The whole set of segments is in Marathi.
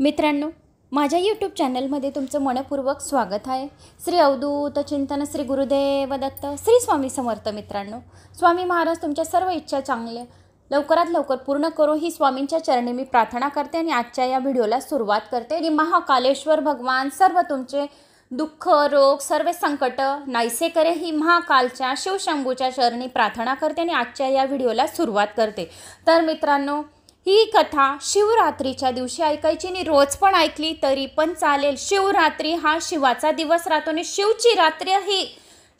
मित्रांनो माझ्या यूट्यूब चॅनलमध्ये तुमचं मनपूर्वक स्वागत आहे श्री अवधूत चिंतन श्री गुरुदेव दत्त श्री स्वामी समर्थ मित्रांनो स्वामी महाराज तुमच्या सर्व इच्छा चांगल्या लवकरात लवकर पूर्ण करो ही स्वामींच्या चरणी मी प्रार्थना करते आणि आजच्या या व्हिडिओला सुरुवात करते आणि महाकालेश्वर भगवान सर्व तुमचे दुःख रोग सर्व संकट नाहीसे करे ही महाकालच्या शिवशंभूच्या चरणी प्रार्थना करते आणि आजच्या या व्हिडिओला सुरुवात करते तर मित्रांनो ही कथा शिवरात्रीच्या दिवशी ऐकायची आणि रोज पण ऐकली तरी पण चालेल शिवरात्री हा शिवाचा दिवस राहतो आणि शिवची रात्र ही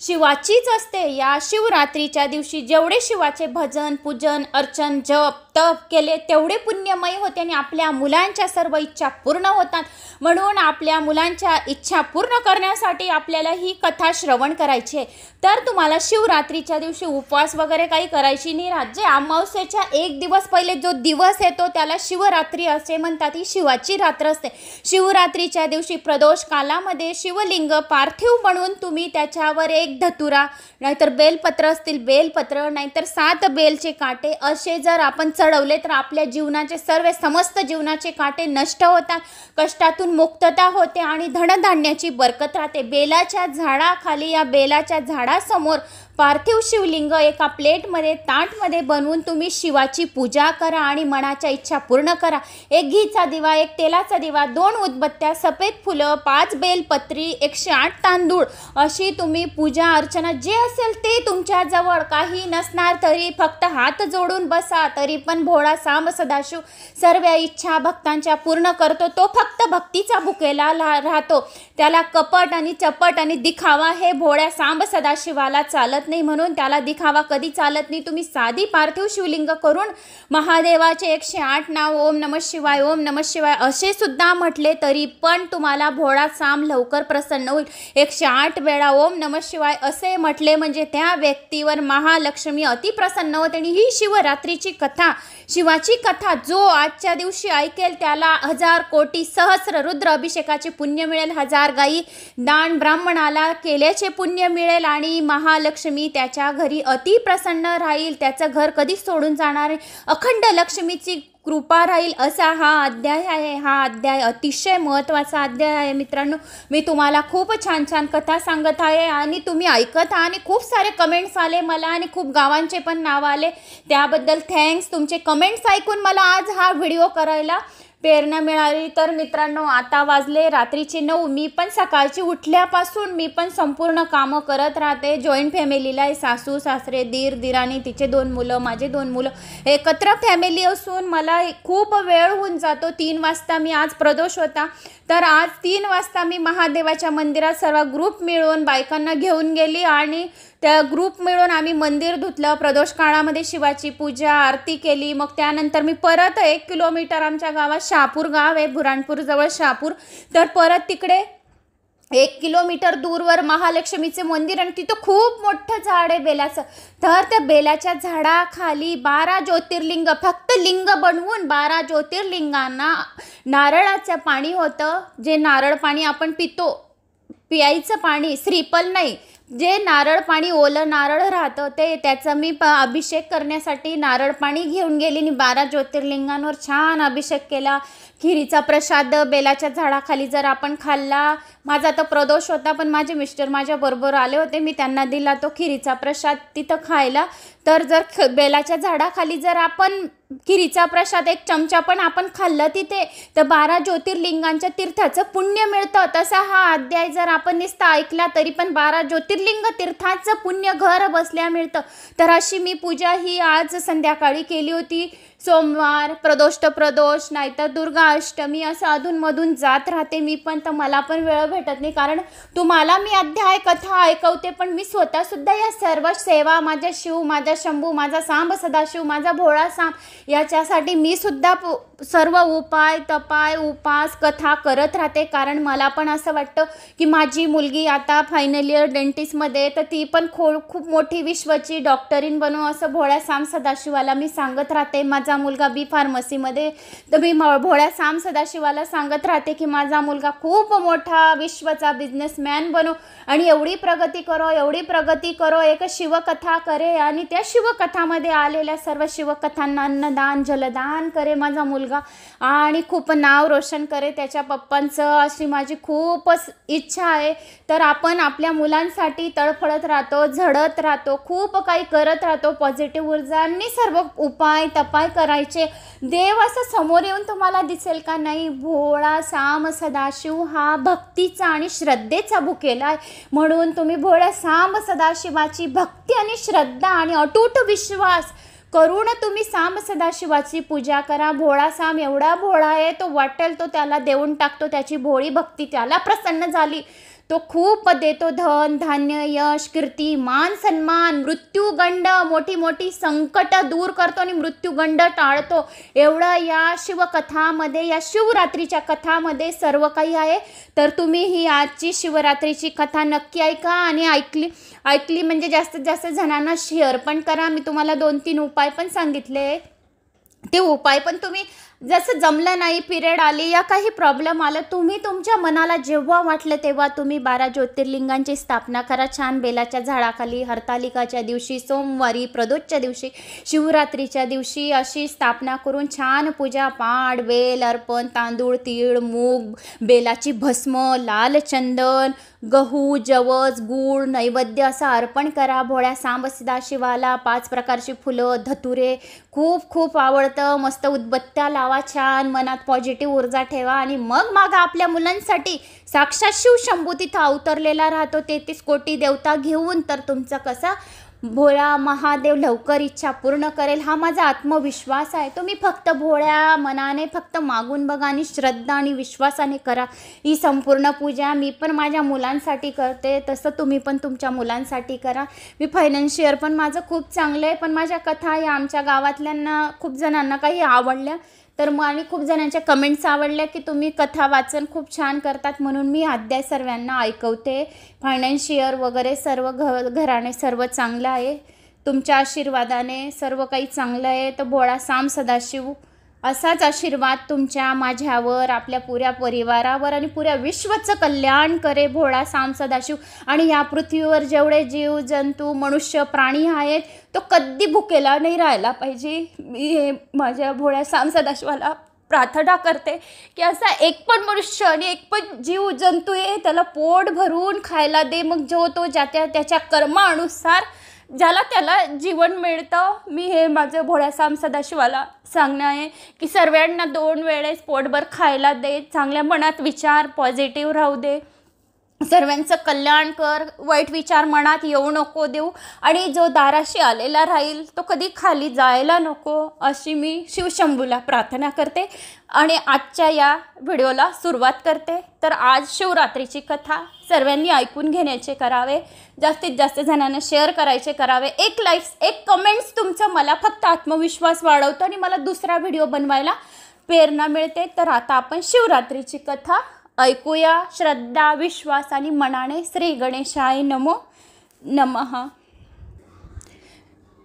शिवाचीच असते या शिवरात्रीच्या दिवशी जेवढे शिवाचे भजन पूजन अर्चन जप तप केले तेवढे पुण्यमय होते आणि आपल्या मुलांच्या सर्व इच्छा पूर्ण होतात म्हणून आपल्या मुलांच्या इच्छा पूर्ण करण्यासाठी आपल्याला ही कथा श्रवण करायची आहे तर तुम्हाला शिवरात्रीच्या दिवशी उपवास वगैरे काही करायची नाही राहत जे अमावस्येच्या एक दिवस पहिले जो दिवस येतो त्याला शिवरात्री असे म्हणतात ही शिवाची रात्र असते शिवरात्रीच्या दिवशी प्रदोष कालामध्ये शिवलिंग पार्थिव म्हणून तुम्ही त्याच्यावर एक धतुरा नाहीतर बेलपत्र असतील बेलपत्र नाहीतर सात बेलचे काटे असे जर आपण चढवले तर आपल्या जीवनाचे सर्व समस्त जीवनाचे काटे नष्ट होतात कष्टातून मुक्तता होते आणि धनधान्याची बरकत राहते बेलाच्या झाडाखाली या बेलाच्या झाडासमोर पार्थिव शिवलिंग एका प्लेटमध्ये ताटमध्ये बनवून तुम्ही शिवाची पूजा करा आणि मनाच्या इच्छा पूर्ण करा एक घीचा दिवा एक तेलाचा दिवा दोन उदबत्त्या सफेद फुलं पाच बेलपत्री एकशे आठ तांदूळ अशी तुम्ही पूजा अर्चना जे असेल ते तुमच्याजवळ काही नसणार तरी फक्त हात जोडून बसा तरी पण भोळा साम सदाशिव सर्व इच्छा भक्तांच्या पूर्ण करतो तो फक्त भक्तीचा भुकेला राहतो त्याला कपट आणि चपट आणि दिखावा हे भोळ्या सांब सदाशिवाला चालत चालत नाही म्हणून त्याला दिखावा कधी चालत नाही तुम्ही साधी पार्थिव शिवलिंग करून महादेवाचे एकशे आठ नाव ओम नम शिवाय ओम नम शिवाय असे सुद्धा म्हटले तरी पण तुम्हाला भोळा साम लवकर प्रसन्न होईल एकशे आठ वेळा ओम नम शिवाय असे म्हटले म्हणजे त्या व्यक्तीवर महालक्ष्मी अतिप्रसन्न होते आणि ही शिवरात्रीची कथा शिवाची कथा जो आजच्या दिवशी ऐकेल त्याला हजार कोटी सहस्र रुद्र अभिषेकाचे पुण्य मिळेल हजार गायी दान ब्राह्मणाला केल्याचे पुण्य मिळेल आणि महालक्ष्मी लक्ष्मी त्याच्या घरी अति प्रसन्न राहील त्याचं घर कधीच सोडून जाणार अखंड लक्ष्मीची कृपा राहील असा हा अध्याय आहे हा अध्याय अतिशय महत्त्वाचा अध्याय आहे मित्रांनो मी तुम्हाला खूप छान छान कथा सांगत आहे आणि तुम्ही ऐकत आहात आणि खूप सारे कमेंट्स आले मला आणि खूप गावांचे पण नाव आले त्याबद्दल थँक्स तुमचे कमेंट्स ऐकून मला आज हा व्हिडिओ करायला प्रेरणा मिळाली तर मित्रांनो आता वाजले रात्रीचे नऊ मी पण सकाळची उठल्यापासून मी पण संपूर्ण कामं करत राहते जॉईंट फॅमिलीला आहे सासू सासरे दीर दिराणी तिचे दोन मुलं माझे दोन मुलं एकत्र फॅमिली असून मला खूप वेळ होऊन जातो तीन वाजता मी आज प्रदोष होता तर आज तीन वाजता मी महादेवाच्या मंदिरात सर्व ग्रुप मिळून बायकांना घेऊन गेली आणि त्या ग्रुप मिळून आम्ही मंदिर धुतलं प्रदोष काळामध्ये शिवाची पूजा आरती केली मग त्यानंतर मी परत एक किलोमीटर आमच्या गावात शहापूर गाव आहे बुराणपूरजवळ शहापूर तर परत तिकडे एक किलोमीटर दूरवर महालक्ष्मीचे मंदिर आणि तिथं खूप मोठं झाड आहे बेलाचं तर त्या बेलाच्या झाडाखाली बारा ज्योतिर्लिंग फक्त लिंग बनवून बारा ज्योतिर्लिंगांना नारळाचं पाणी होतं जे नारळ पाणी आपण पितो पियायचं पाणी श्रीपल नाही जे नारळ पाणी ओलं नारळ राहतं ते त्याचा मी प अभिषेक करण्यासाठी नारळ पाणी घेऊन गेली आणि बारा ज्योतिर्लिंगांवर छान अभिषेक केला खिरीचा प्रसाद बेलाच्या झाडाखाली जर आपण खाल्ला माझा तर प्रदोष होता पण माझे मिस्टर माझ्याबरोबर आले होते मी त्यांना दिला तो खिरीचा प्रसाद तिथं खायला तर जर ख बेलाच्या झाडाखाली जर आपण खिरीचा प्रसाद एक चमचा पण आपण खाल्लं तिथे तर बारा ज्योतिर्लिंगांच्या तीर्थाचं पुण्य मिळतं तसा हा अध्याय जर आपण निसता ऐकला तरी पण बारा ज्योतिर्लिंग तीर्थाचं पुण्य घर बसल्या मिळतं तर अशी मी पूजा ही आज संध्याकाळी केली होती सोमवार प्रदोष प्रदोष नाहीतर दुर्गा अष्टमी असं अधूनमधून जात राहते मी पण तर मला पण वेळ भेटत नाही कारण तुम्हाला मी अध्याय कथा ऐकवते पण मी स्वतःसुद्धा या सर्व सेवा माझ्या शिव माझा शंभू माझा सांब सदाशिव माझा भोळा सांब याच्यासाठी मी सुद्धा सर्व उपाय तपाय उपास कथा करत राहते कारण मला पण असं वाटतं की माझी मुलगी आता फायनल इयर डेंटिस्टमध्ये तर ती पण खो खूप मोठी विश्वची डॉक्टरीन बनू असं भोळ्या सांब सदाशिवाला मी सांगत राहते माझा माझा मुलगा बी फार्मसीमध्ये तर मी भोळ्या साम सदाशिवाला सांगत राहते की माझा मुलगा खूप मोठा विश्वचा बिझनेसमॅन बनो आणि एवढी प्रगती करो एवढी प्रगती करो एक शिवकथा करे आणि त्या शिवकथामध्ये आलेल्या सर्व शिवकथांना अन्नदान जलदान करे माझा मुलगा आणि खूप नाव रोशन करे त्याच्या पप्पांचं अशी माझी खूपच इच्छा आहे तर आपण आपल्या मुलांसाठी तळफळत राहतो झडत राहतो खूप काही करत राहतो पॉझिटिव्ह ऊर्जांनी सर्व उपाय तपाय करायचे देव असं समोर येऊन तुम्हाला दिसेल का नाही भोळा साम सदाशिव हा भक्तीचा आणि श्रद्धेचा भुकेला आहे म्हणून तुम्ही भोळा साम सदाशिवाची भक्ती आणि श्रद्धा आणि अटूट विश्वास करून तुम्ही साम सदाशिवाची पूजा करा भोळा साम एवढा भोळा आहे तो वाटेल तो त्याला देऊन टाकतो त्याची भोळी भक्ती त्याला प्रसन्न झाली तो खूप देतो धन धान्य यश कीर्ती मान सन्मान मृत्यूगंड मोठी मोठी संकट दूर करतो आणि मृत्यूगंड टाळतो एवढं या शिवकथामध्ये या शिवरात्रीच्या कथामध्ये सर्व काही आहे तर तुम्ही ही आजची शिवरात्रीची कथा नक्की ऐका आणि ऐकली ऐकली म्हणजे जास्तीत जास्त जणांना शेअर पण करा मी तुम्हाला दोन तीन उपाय पण सांगितले ते उपाय पण तुम्ही जसं जमलं नाही पिरियड आली या काही प्रॉब्लेम आलं तुम्ही तुमच्या मनाला जेव्हा वाटलं तेव्हा तुम्ही बारा ज्योतिर्लिंगांची स्थापना करा छान बेलाच्या झाडाखाली हरतालिकाच्या दिवशी सोमवारी प्रदोषच्या दिवशी शिवरात्रीच्या दिवशी अशी स्थापना करून छान पूजा पाठ बेल अर्पण तांदूळ तीळ मूग बेलाची भस्म लाल चंदन गहू जवस गूळ नैवेद्य असं अर्पण करा भोळ्या सांब शिवाला पाच प्रकारची फुलं धतुरे खूप खूप आवडतं मस्त उदबत्त्या लावा छान मनात पॉझिटिव्ह ऊर्जा ठेवा आणि मग मागा आपल्या मुलांसाठी साक्षात शिव शंभू तिथं अवतरलेला राहतो तेहतीस कोटी देवता घेऊन तर तुमचा कसा भोळा महादेव लवकर इच्छा पूर्ण करेल हा माझा आत्मविश्वास आहे तो मी फक्त भोळ्या मनाने फक्त मागून बघा आणि श्रद्धा आणि विश्वासाने करा ही संपूर्ण पूजा मी पण माझ्या मुलांसाठी करते तसं तुम्ही पण तुमच्या मुलांसाठी करा मी फायनान्शियर पण माझं खूप चांगलं आहे पण माझ्या कथा या आमच्या गावातल्यांना खूप जणांना काही आवडल्या तर मग आणि खूप जणांच्या कमेंट्स आवडल्या की तुम्ही कथा वाचन खूप छान करतात म्हणून मी अध्याय सर्वांना ऐकवते फायनान्शियर वगैरे सर्व घ घराने सर्व चांगलं आहे तुमच्या आशीर्वादाने सर्व काही चांगलं आहे तर बोळा साम सदाशिव असाच आशीर्वाद तुमच्या माझ्यावर आपल्या पुऱ्या परिवारावर आणि पुऱ्या विश्वाचं कल्याण करे भोळा साम सदाशिव आणि या पृथ्वीवर जेवढे जीव जंतू मनुष्य प्राणी आहेत तो कधी भुकेला नाही राहायला पाहिजे मी हे माझ्या भोळ्या साम सदाशिवाला प्रार्थना करते की असा एक पण मनुष्य आणि एक पण जीव जंतू आहे त्याला पोट भरून खायला दे मग जो तो ज्या त्या त्याच्या कर्मानुसार ज्याला त्याला जीवन मिळतं मी हे माझं भोळ्यासाम सदाशिवाला सांगणं आहे की सर्वांना दोन वेळेस पोटभर खायला दे चांगल्या मनात विचार पॉझिटिव्ह राहू दे सर्वांचं कल्याण कर वाईट विचार मनात येऊ नको देऊ आणि जो दाराशी आलेला राहील तो कधी खाली जायला नको अशी मी शिवशंभूला प्रार्थना करते आणि आजच्या या व्हिडिओला सुरुवात करते तर आज शिवरात्रीची कथा सर्वांनी ऐकून घेण्याचे करावे जास्तीत जास्त जणांना शेअर करायचे करावे एक लाईक्स एक कमेंट्स तुमचं मला फक्त आत्मविश्वास वाढवतो आणि मला दुसरा व्हिडिओ बनवायला प्रेरणा मिळते तर आता आपण शिवरात्रीची कथा ऐकूया श्रद्धा विश्वास आणि मनाने श्री गणेशाय नमो नमः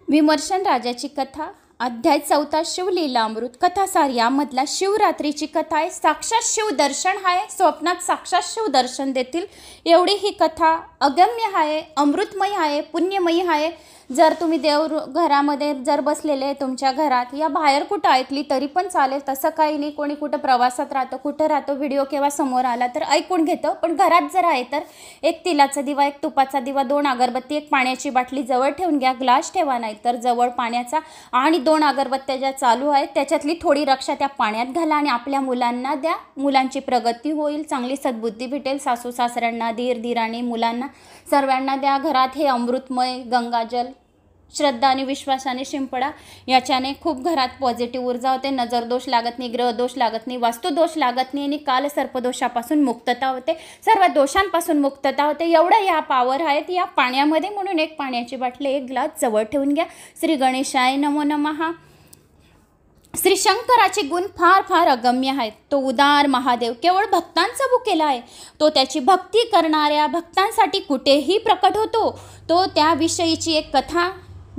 विमर्शन राजाची कथा अध्याय चौथा शिवलीलामृत कथासार यामधला शिवरात्रीची कथा आहे साक्षात शिवदर्शन आहे स्वप्नात साक्षात शिवदर्शन देतील एवढी ही कथा अगम्य आहे अमृतमयी आहे पुण्यमयी आहे जर तुम्ही देव घरामध्ये जर बसलेले तुमच्या घरात या बाहेर कुठं ऐकली तरी पण चालेल तसं काही नाही कोणी कुठं प्रवासात राहतो कुठं राहतो व्हिडिओ केव्हा समोर आला तर ऐकून घेतो पण घरात जर आहे तर एक तिलाचा दिवा एक तुपाचा दिवा दोन अगरबत्ती एक पाण्याची बाटली जवळ ठेवून घ्या ग्लास ठेवा नाही तर जवळ पाण्याचा आणि दोन अगरबत्त्या ज्या चालू आहेत त्याच्यातली थोडी रक्षा त्या पाण्यात घाला आणि आपल्या मुलांना द्या मुलांची प्रगती होईल चांगली सद्बुद्धी भेटेल सासू सासऱ्यांना धीर धीराने मुलांना सर्वांना द्या घरात हे अमृतमय गंगाजल श्रद्धा आणि विश्वासाने शिंपडा याच्याने खूप घरात पॉझिटिव्ह ऊर्जा होते नजर दोष लागत नाही ग्रह दोष लागत नाही वास्तुदोष लागत नाही आणि काल सर्पदोषापासून मुक्तता होते सर्व दोषांपासून मुक्तता होते एवढं या पावर आहेत या पाण्यामध्ये म्हणून एक पाण्याची बाटली एक ग्लास जवळ ठेवून घ्या श्री गणेशाय नमो नमहा श्री शंकराचे गुण फार फार अगम्य आहेत तो उदार महादेव केवळ भक्तांचा बुकेला आहे तो त्याची भक्ती करणाऱ्या भक्तांसाठी कुठेही प्रकट होतो तो त्याविषयीची एक कथा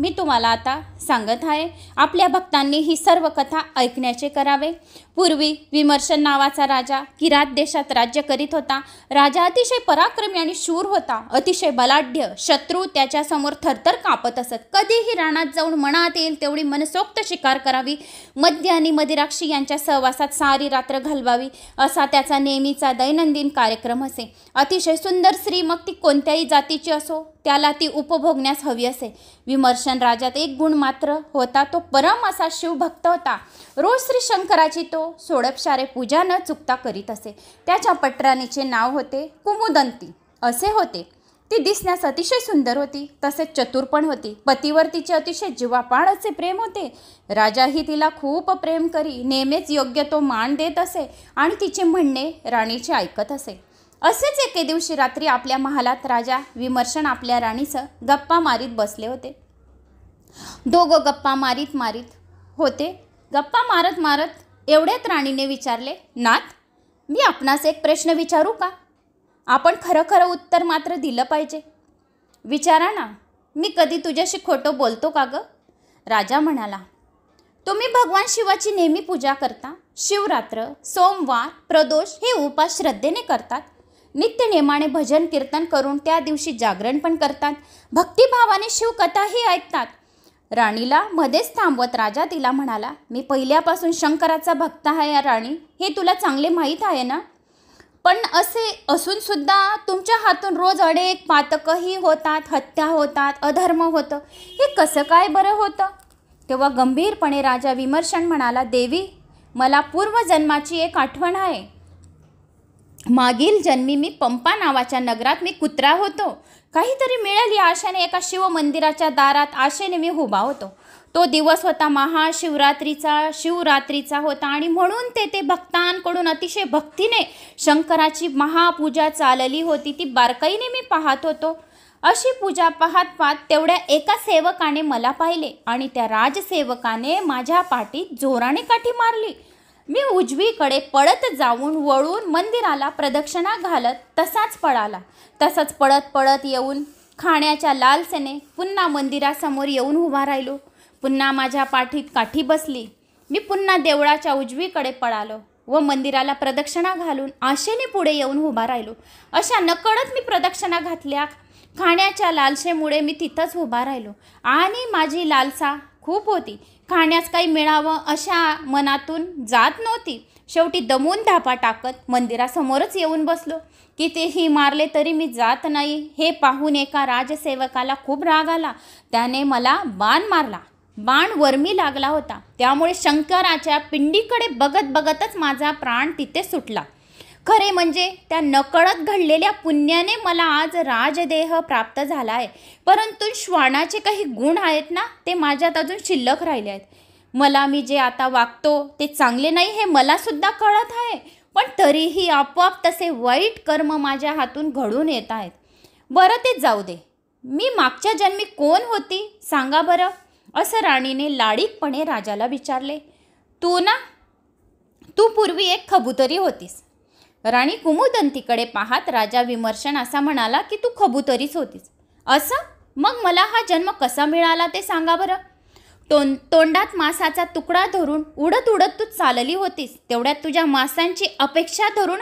मी तुम्हाला आता सांगत आहे आपल्या भक्तांनी ही सर्व कथा ऐकण्याचे करावे पूर्वी विमर्शन नावाचा राजा किरात देशात राज्य करीत होता राजा अतिशय पराक्रमी आणि शूर होता अतिशय बलाढ्य शत्रू त्याच्यासमोर थरथर कापत असत कधीही रानात जाऊन मनात येईल तेवढी मनसोक्त शिकार करावी मध्य आणि मदिराक्षी यांच्या सहवासात सारी रात्र घालवावी असा त्याचा नेहमीचा दैनंदिन कार्यक्रम असे अतिशय सुंदर स्त्री मग ती कोणत्याही जातीची असो त्याला ती उपभोगण्यास हवी असे विमर्शन राजात एक गुण मात्र होता तो परम असा शिवभक्त होता रोज श्री शंकराची तो सोडपशारे पूजा न चुकता करीत असे त्याच्या पटराणीचे नाव होते कुमुदंती असे होते ती दिसण्यास अतिशय सुंदर होती तसेच चतुर पण होती पतीवर तिचे अतिशय जीवापाण असे प्रेम होते राजाही तिला खूप प्रेम करी नेहमीच योग्य तो मान देत असे आणि तिचे म्हणणे राणीचे ऐकत असे असेच एके दिवशी रात्री आपल्या महालात राजा विमर्शन आपल्या राणीचं गप्पा मारीत बसले होते दोघं गप्पा मारीत मारीत होते गप्पा मारत मारत एवढ्यात राणीने विचारले नाथ मी आपणास एक प्रश्न विचारू का आपण खरं खरं उत्तर मात्र दिलं पाहिजे विचारा ना मी कधी तुझ्याशी खोटं बोलतो का गं राजा म्हणाला तुम्ही भगवान शिवाची नेहमी पूजा करता शिवरात्र सोमवार प्रदोष हे उपास श्रद्धेने करतात नित्य नेमाने भजन कीर्तन करून त्या दिवशी जागरण पण करतात भक्तिभावाने शिवकथाही ऐकतात राणीला मध्येच थांबवत राजा तिला म्हणाला मी पहिल्यापासून शंकराचा भक्त आहे या राणी हे तुला चांगले माहीत आहे ना पण असे असून सुद्धा तुमच्या हातून रोज अनेक पातकही होतात हत्या होतात अधर्म होतं हे कसं काय बरं होतं तेव्हा गंभीरपणे राजा विमर्शन म्हणाला देवी मला पूर्वजन्माची एक आठवण आहे मागील जन्मी मी पंपा नावाच्या नगरात मी कुत्रा होतो काहीतरी मिळेल या आशेने एका शिवमंदिराच्या दारात आशेने मी उभा होतो तो दिवस होता महाशिवरात्रीचा शिवरात्रीचा होता आणि म्हणून ते ते भक्तांकडून अतिशय भक्तीने शंकराची महापूजा चालली होती ती बारकाईने मी पाहत होतो अशी पूजा पाहत पाहत तेवढ्या एका सेवकाने मला पाहिले आणि त्या राजसेवकाने माझ्या पाठीत जोराने काठी मारली मी उजवीकडे पळत जाऊन वळून मंदिराला प्रदक्षिणा घालत तसाच पळाला तसंच पळत पळत येऊन खाण्याच्या लालसेने पुन्हा मंदिरासमोर येऊन उभा राहिलो पुन्हा माझ्या पाठीत काठी बसली मी पुन्हा देवळाच्या उजवीकडे पळालो व मंदिराला प्रदक्षिणा घालून आशेने पुढे येऊन उभा राहिलो अशा नकळत मी प्रदक्षिणा घातल्या खाण्याच्या लालसेमुळे मी तिथंच उभा राहिलो आणि माझी लालसा खूप होती खाण्यास काही मिळावं अशा मनातून जात नव्हती शेवटी दमून धापा टाकत मंदिरासमोरच येऊन बसलो कितीही मारले तरी मी जात नाही हे पाहून एका राजसेवकाला खूप राग आला त्याने मला बाण मारला बाण वर्मी लागला होता त्यामुळे शंकराच्या पिंडीकडे बघत बघतच माझा प्राण तिथे सुटला खरे म्हणजे त्या नकळत घडलेल्या पुण्याने मला आज राजदेह प्राप्त झाला आहे परंतु श्वानाचे काही गुण आहेत ना ते माझ्यात अजून शिल्लक राहिले आहेत मला मी जे आता वागतो ते चांगले नाही हे मलासुद्धा कळत आहे पण तरीही आपोआप तसे वाईट कर्म माझ्या हातून घडून येत आहेत बरं ते जाऊ दे मी मागच्या जन्मी कोण होती सांगा बरं असं राणीने लाडीकपणे राजाला विचारले तू ना तू पूर्वी एक खबुतरी होतीस राणी कुमुदंतीकडे पाहत राजा विमर्शन असा म्हणाला की तू खबुतरीच होतीस असं मग मला हा जन्म कसा मिळाला ते सांगा बरं तोंड तोंडात मासाचा तुकडा धरून उडत उडत तू चालली होतीस तेवढ्यात तुझ्या मासांची अपेक्षा धरून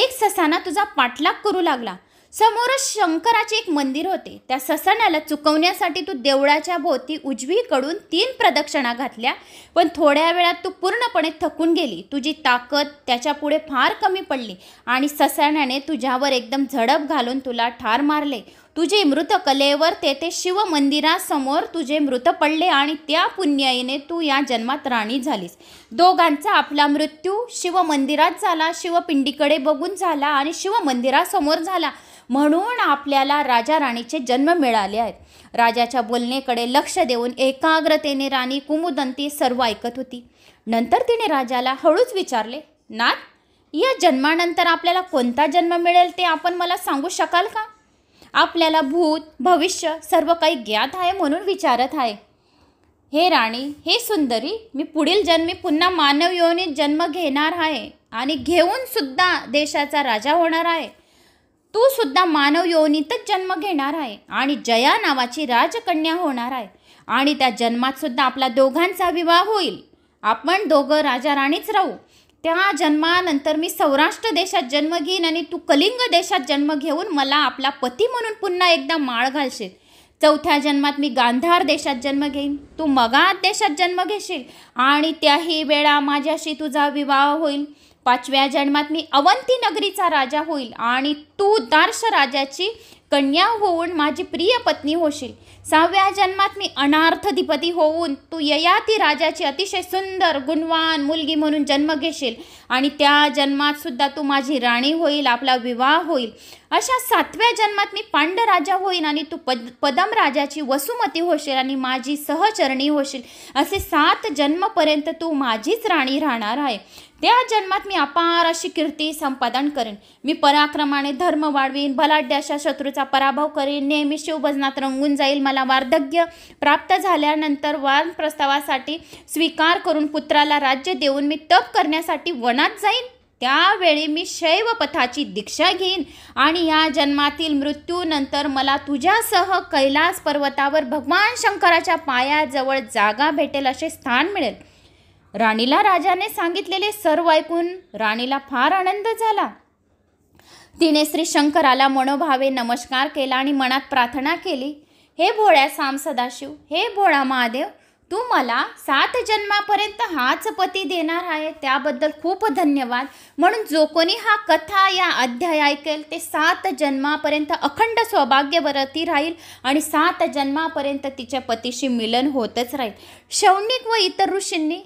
एक ससाना तुझा पाठलाग करू लागला समोरच शंकराचे एक मंदिर होते त्या ससण्याला चुकवण्यासाठी तू देवळाच्या भोवती उजवीकडून तीन प्रदक्षिणा घातल्या पण थोड्या वेळात तू पूर्णपणे थकून गेली तुझी ताकद त्याच्यापुढे फार कमी पडली आणि ससाण्याने तुझ्यावर एकदम झडप घालून तुला ठार मारले तुझे मृत कलेवर तेथे मंदिरासमोर तुझे मृत पडले आणि त्या पुण्याईने तू या जन्मात राणी झालीस दोघांचा आपला मृत्यू शिवमंदिरात झाला शिवपिंडीकडे बघून झाला आणि शिवमंदिरासमोर झाला म्हणून आपल्याला राजा राणीचे जन्म मिळाले आहेत राजाच्या बोलणेकडे लक्ष देऊन एकाग्रतेने राणी कुमुदंती सर्व ऐकत होती नंतर तिने राजाला हळूच विचारले नाथ या जन्मानंतर आपल्याला कोणता जन्म मिळेल ते आपण मला सांगू शकाल का आपल्याला भूत भविष्य सर्व काही ज्ञात आहे म्हणून विचारत आहे हे राणी हे सुंदरी मी पुढील जन्मी पुन्हा मानव योनीत जन्म घेणार आहे आणि घेऊन सुद्धा देशाचा राजा होणार आहे तू सुद्धा मानव योनीतच जन्म घेणार आहे आणि जया नावाची राजकन्या होणार आहे आणि त्या जन्मात सुद्धा आपला दोघांचा विवाह होईल आपण दोघं राजा राणीच राहू त्या जन्मानंतर मी सौराष्ट्र देशात जन्म घेईन आणि तू कलिंग देशात जन्म घेऊन मला आपला पती म्हणून पुन्हा एकदा माळ घालशील चौथ्या जन्मात मी गांधार देशात जन्म घेईन तू मगा देशात जन्म घेशील आणि त्याही वेळा माझ्याशी तुझा विवाह होईल पाचव्या जन्मात मी अवंती नगरीचा राजा होईल आणि तू दार्श राजाची कन्या होऊन माझी प्रिय पत्नी होशील सहाव्या जन्मात मी अनार्थधिपती होऊन तू ययाती राजाची अतिशय सुंदर गुणवान मुलगी म्हणून जन्म घेशील आणि त्या जन्मात सुद्धा तू माझी राणी होईल आपला विवाह होईल अशा सातव्या जन्मात मी पांड राजा आणि तू पद पदम राजाची वसुमती होशील आणि माझी सहचरणी होशील असे सात जन्मपर्यंत तू माझीच राणी राहणार आहे त्या जन्मात मी अपार अशी कीर्ती संपादन करेन मी पराक्रमाने धर्म वाढवीन बलाढ्याशा शत्रूचा पराभव करेन नेहमी शिवभजनात रंगून जाईल मला वार्धक्य प्राप्त झाल्यानंतर वान प्रस्तावासाठी स्वीकार करून पुत्राला राज्य देऊन मी तप करण्यासाठी वनात जाईन त्यावेळी मी शैव पथाची दीक्षा घेईन आणि या जन्मातील मृत्यूनंतर मला तुझ्यासह कैलास पर्वतावर भगवान शंकराच्या पायाजवळ जागा भेटेल असे स्थान मिळेल राणीला राजाने सांगितलेले सर्व ऐकून राणीला फार आनंद झाला तिने श्री शंकराला मनोभावे नमस्कार केला आणि मनात प्रार्थना केली हे भोळ्या साम सदाशिव हे भोळा महादेव तू मला सात जन्मापर्यंत हाच पती देणार आहे त्याबद्दल खूप धन्यवाद म्हणून जो कोणी हा कथा या अध्याय ऐकेल ते सात जन्मापर्यंत अखंड सौभाग्यवरती राहील आणि सात जन्मापर्यंत तिच्या पतीशी मिलन होतच राहील शौनिक व इतर ऋषींनी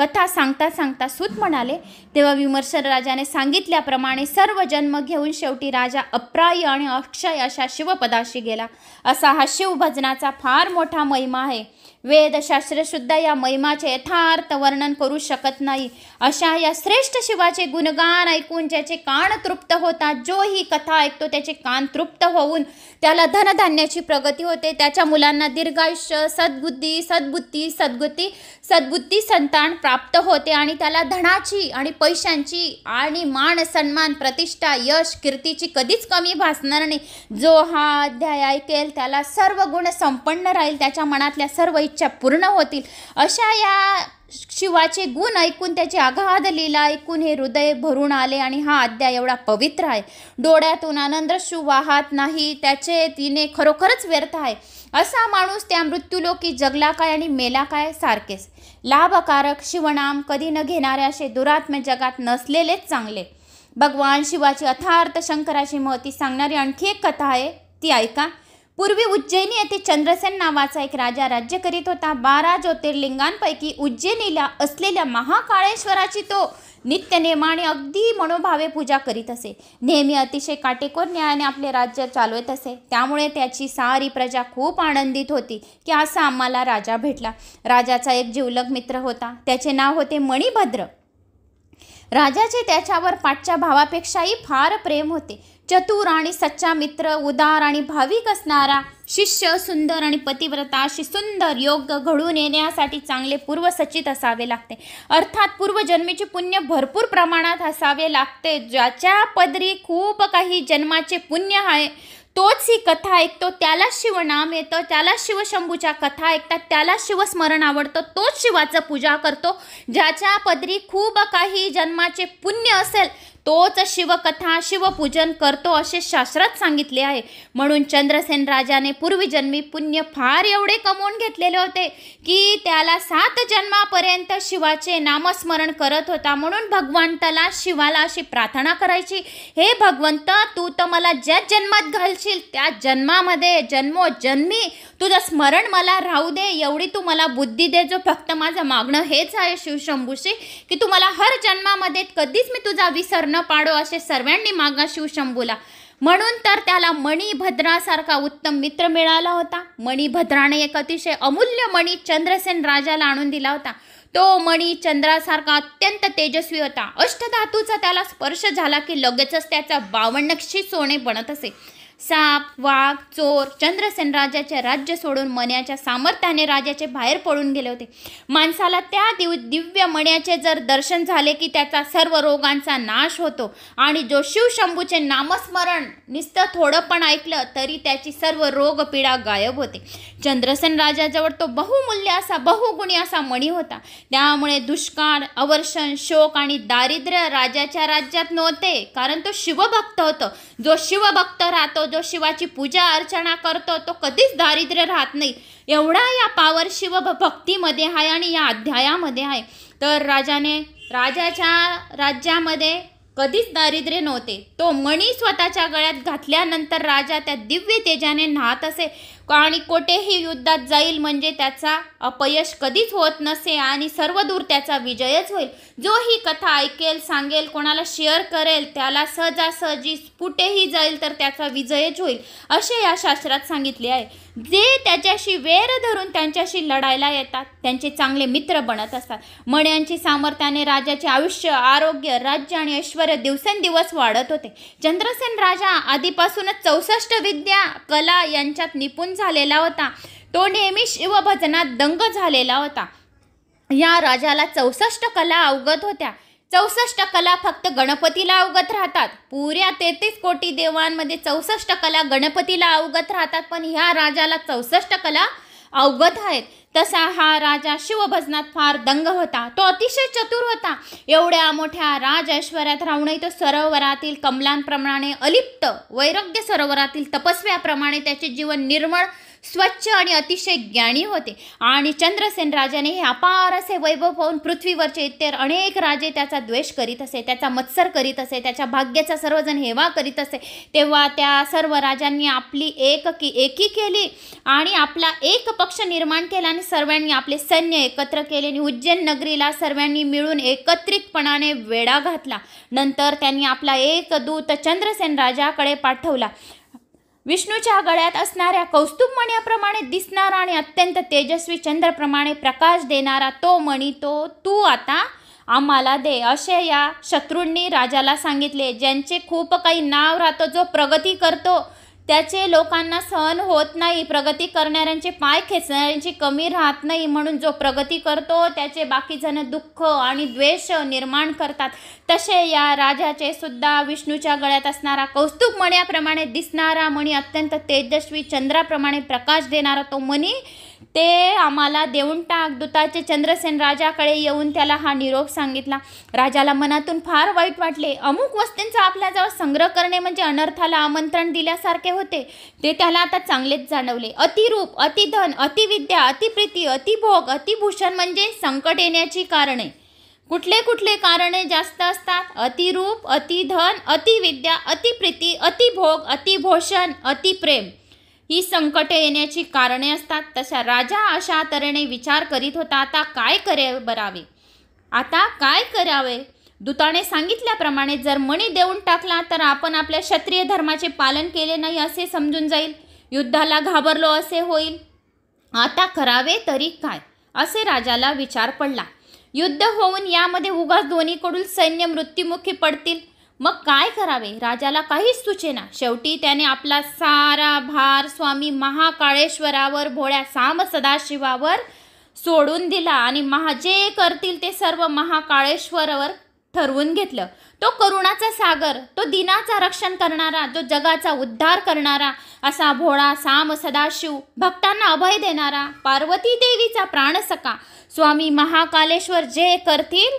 कथा सांगता सांगता सुत म्हणाले तेव्हा विमर्शन राजाने सांगितल्याप्रमाणे सर्व जन्म घेऊन शेवटी राजा अप्राय आणि अक्षय अशा शिवपदाशी गेला असा हा शिवभजनाचा फार मोठा महिमा आहे वेदशास्त्रसुद्धा या महिमाचे यथार्थ वर्णन करू शकत नाही अशा या श्रेष्ठ शिवाचे गुणगान ऐकून ज्याचे कान तृप्त होतात जो ही कथा ऐकतो त्याचे कान तृप्त होऊन त्याला धनधान्याची प्रगती होते त्याच्या मुलांना दीर्घायुष्य सद्बुद्धी सद्बुद्धी सद्गुती सद्बुद्धी संतान प्राप्त होते आणि त्याला धनाची आणि पैशांची आणि मान सन्मान प्रतिष्ठा यश कीर्तीची कधीच कमी भासणार नाही जो हा अध्याय ऐकेल त्याला सर्व गुण संपन्न राहील त्याच्या मनातल्या सर्व इच्छा पूर्ण होतील अशा या शिवाचे गुण ऐकून त्याची आघाद लीला ऐकून हे हृदय भरून आले आणि हा अध्याय एवढा पवित्र आहे डोळ्यातून आनंद शू वाहत नाही त्याचे तिने खरोखरच व्यर्थ आहे असा माणूस त्या मृत्यूलोकी जगला काय आणि मेला काय सारखेच लाभकारक शिवनाम कधी न घेणारे असे दुरात्म्य जगात नसलेलेच चांगले भगवान शिवाची अथार्थ शंकराची महती सांगणारी आणखी एक कथा आहे ती ऐका पूर्वी उज्जैनी येथे चंद्रसेन नावाचा एक राजा राज्य करीत होता बारा ज्योतिर्लिंगांपैकी उज्जैनीला असलेल्या महाकाळेश्वराची तो नेमाने अगदी मनोभावे पूजा करीत असे नेहमी अतिशय काटेकोर न्यायाने आपले राज्य चालवत असे त्यामुळे त्याची सारी प्रजा खूप आनंदित होती की असा आम्हाला राजा भेटला राजाचा एक जिवलग मित्र होता त्याचे नाव होते मणिभद्र राजाचे त्याच्यावर पाठच्या भावापेक्षाही फार प्रेम होते चतुर आणि सच्चा मित्र उदार आणि भाविक असणारा शिष्य सुंदर आणि पतिव्रता अशी सुंदर योग्य घडून येण्यासाठी चांगले पूर्वसचित असावे लागते अर्थात पूर्वजन्मीचे पुण्य भरपूर प्रमाणात असावे लागते ज्याच्या पदरी खूप काही जन्माचे पुण्य आहे तोच ही कथा ऐकतो त्याला शिवनाम येतं त्याला शिवशंभूच्या कथा ऐकतात त्याला शिवस्मरण आवडतं तोच शिवाचं पूजा करतो ज्याच्या पदरी खूप काही जन्माचे पुण्य असेल तोच शिवकथा शिवपूजन करतो असे शास्त्रात सांगितले आहे म्हणून चंद्रसेन राजाने पूर्वीजन्मी पुण्य फार एवढे कमवून घेतलेले होते की त्याला सात जन्मापर्यंत शिवाचे नामस्मरण करत होता म्हणून भगवंताला शिवाला अशी प्रार्थना करायची हे भगवंत तू तर मला ज्या जन्मात घालशील त्या जन्मामध्ये जन्मोजन्मी तुझं स्मरण मला राहू दे एवढी तू मला बुद्धी दे जो फक्त माझं मागणं हेच आहे शिवशंभूशी की तू मला हर जन्मामध्ये कधीच मी तुझा विसरणार न पाडो असे सर्वांनी मागा शिव शंभूला म्हणून तर त्याला मणिभद्रासारखा उत्तम मित्र मिळाला होता मणिभद्राने एक अतिशय अमूल्य मणी चंद्रसेन राजाला आणून दिला होता तो मणी चंद्रासारखा अत्यंत तेजस्वी होता अष्टधातूचा त्याला स्पर्श झाला की लगेचच त्याचा बावन्नक्षी सोने बनत असे साप वाघ चोर चंद्रसेन राजाचे राज्य सोडून मण्याच्या सामर्थ्याने राजाचे बाहेर पडून गेले होते माणसाला त्या दिव दिव्य मण्याचे जर दर्शन झाले की त्याचा सर्व रोगांचा नाश होतो आणि जो शिवशंभूचे नामस्मरण निस्त थोडं पण ऐकलं तरी त्याची सर्व रोगपीडा गायब होते चंद्रसेन राजाजवळ तो बहुमूल्य असा बहुगुणी असा मणी होता त्यामुळे दुष्काळ अवर्षण शोक आणि दारिद्र्य राजाच्या राज्यात नव्हते कारण तो शिवभक्त होतं जो शिवभक्त राहतो जो शिवाची पूजा अर्चना करतो तो कधीच दारिद्र्य राहत नाही एवढा या पावर शिव भक्तीमध्ये आहे आणि या अध्यायामध्ये आहे तर राजाने राजाच्या राज्यामध्ये कधीच दारिद्र्य नव्हते तो मणी स्वतःच्या गळ्यात घातल्यानंतर राजा त्या दिव्य तेजाने न्हात असे आणि कोठेही युद्धात जाईल म्हणजे त्याचा अपयश कधीच होत नसे आणि सर्वदूर त्याचा विजयच होईल जो ही कथा ऐकेल सांगेल कोणाला शेअर करेल त्याला सहजासहजी कुठेही जाईल तर त्याचा विजयच होईल असे या शास्त्रात सांगितले आहे जे त्याच्याशी वेर धरून त्यांच्याशी लढायला येतात त्यांचे चांगले मित्र बनत असतात मण्यांची सामर्थ्याने राजाचे आयुष्य आरोग्य राज्य आणि ऐश्वर दिवसेंदिवस वाढत होते चंद्रसेन राजा आधीपासूनच चौसष्ट विद्या कला यांच्यात निपुण झालेला होता तो नेहमी शिवभजनात दंग झालेला होता या राजाला चौसष्ट कला अवगत होत्या चौसष्ट कला फक्त गणपतीला अवगत राहतात पुऱ्या तेहतीस कोटी देवांमध्ये चौसष्ट कला गणपतीला अवगत राहतात पण ह्या राजाला चौसष्ट कला अवगत आहेत तसा हा राजा शिवभजनात फार दंग होता तो अतिशय चतुर होता एवढ्या मोठ्या राज ऐश्वर्यात राहूनही तो सरोवरातील कमलांप्रमाणे अलिप्त वैरग्य सरोवरातील तपस्व्याप्रमाणे त्याचे जीवन निर्मळ स्वच्छ आणि अतिशय ज्ञानी होते आणि चंद्रसेन राजाने हे अपार असे वैभव पाहून पृथ्वीवरचे इतर अनेक राजे त्याचा द्वेष करीत असे त्याचा मत्सर करीत असे त्याच्या भाग्याचा सर्वजण हेवा करीत असे तेव्हा त्या सर्व राजांनी आपली एक की एकी केली आणि आपला एक पक्ष निर्माण केला आणि सर्वांनी आपले सैन्य एकत्र केले आणि उज्जैन नगरीला सर्वांनी मिळून एकत्रितपणाने वेढा घातला नंतर त्यांनी आपला एक दूत चंद्रसेन राजाकडे पाठवला विष्णूच्या गळ्यात असणाऱ्या कौस्तुभ मण्याप्रमाणे दिसणारा आणि अत्यंत तेजस्वी चंद्रप्रमाणे प्रकाश देणारा तो मणी तो तू आता आम्हाला दे असे या शत्रूंनी राजाला सांगितले ज्यांचे खूप काही नाव राहतो जो प्रगती करतो त्याचे लोकांना सहन होत नाही प्रगती करणाऱ्यांचे पाय खेचणाऱ्यांची कमी राहत नाही म्हणून जो प्रगती करतो त्याचे बाकीजण दुःख आणि द्वेष निर्माण करतात तसे या राजाचे सुद्धा विष्णूच्या गळ्यात असणारा कौस्तुभ मण्याप्रमाणे दिसणारा मणी अत्यंत तेजस्वी चंद्राप्रमाणे प्रकाश देणारा तो मणी ते आम्हाला देऊन टाक दुताचे चंद्रसेन राजाकडे येऊन त्याला हा निरोप सांगितला राजाला मनातून फार वाईट वाटले अमुक वस्तींचा आपल्याजवळ संग्रह करणे म्हणजे अनर्थाला आमंत्रण दिल्यासारखे होते ते त्याला आता चांगलेच जाणवले अतिरूप अतिधन अतिविद्या अतिप्रिती अतिभोग अतिभूषण म्हणजे संकट येण्याची कारणे कुठले कुठले कारणे जास्त असतात अतिरूप अतिधन अतिविद्या अतिप्रिती अतिभोग अतिभूषण अतिप्रेम ही संकटे येण्याची कारणे असतात तशा राजा अशा तऱ्हेने विचार करीत होता आता काय करे बरावे आता काय करावे दूताने सांगितल्याप्रमाणे जर मणी देऊन टाकला तर आपण आपल्या क्षत्रिय धर्माचे पालन केले नाही असे समजून जाईल युद्धाला घाबरलो असे होईल आता करावे तरी काय असे राजाला विचार पडला युद्ध होऊन यामध्ये उगाच दोन्हीकडून सैन्य मृत्युमुखी पडतील मग काय करावे राजाला काहीच सुचेना शेवटी त्याने आपला सारा भार स्वामी महाकाळेश्वरावर भोळ्या साम सदाशिवावर सोडून दिला आणि महा जे करतील ते सर्व महाकाळेश्वरावर ठरवून घेतलं तो करुणाचा सागर तो दिनाचा रक्षण करणारा तो जगाचा उद्धार करणारा असा भोळा साम सदाशिव भक्तांना अभय देणारा पार्वती देवीचा प्राणसका स्वामी महाकालेश्वर जे करतील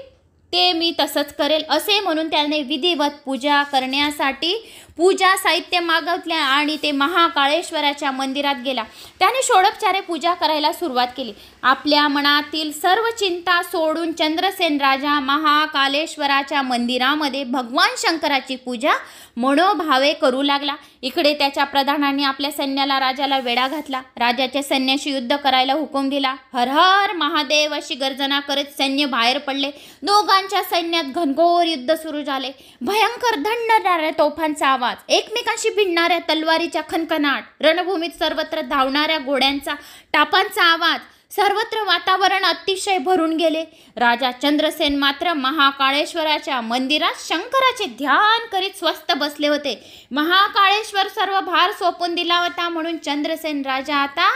ते मी तसंच करेल असे म्हणून त्याने विधिवत पूजा करण्यासाठी पूजा साहित्य मागवल्या आणि ते महाकाळेश्वराच्या मंदिरात गेला त्याने षोडपचारे पूजा करायला सुरुवात केली आपल्या मनातील सर्व चिंता सोडून चंद्रसेन राजा महाकालेश्वराच्या मंदिरामध्ये भगवान शंकराची पूजा मनोभावे करू लागला इकडे त्याच्या प्रधानाने आपल्या सैन्याला राजाला वेढा घातला राजाच्या सैन्याशी युद्ध करायला हुकूम दिला हर हर महादेव अशी गर्जना करत सैन्य बाहेर पडले दोघांच्या सैन्यात घनघोर युद्ध सुरू झाले भयंकर धंड तोफांचा आवाज आवाज एकमेकांशी भिडणाऱ्या तलवारीच्या खनखनाट रणभूमीत सर्वत्र धावणाऱ्या घोड्यांचा टापांचा आवाज सर्वत्र वातावरण अतिशय भरून गेले राजा चंद्रसेन मात्र महाकाळेश्वराच्या मंदिरात शंकराचे ध्यान करीत स्वस्त बसले होते महाकाळेश्वर सर्व भार सोपून दिला होता म्हणून चंद्रसेन राजा आता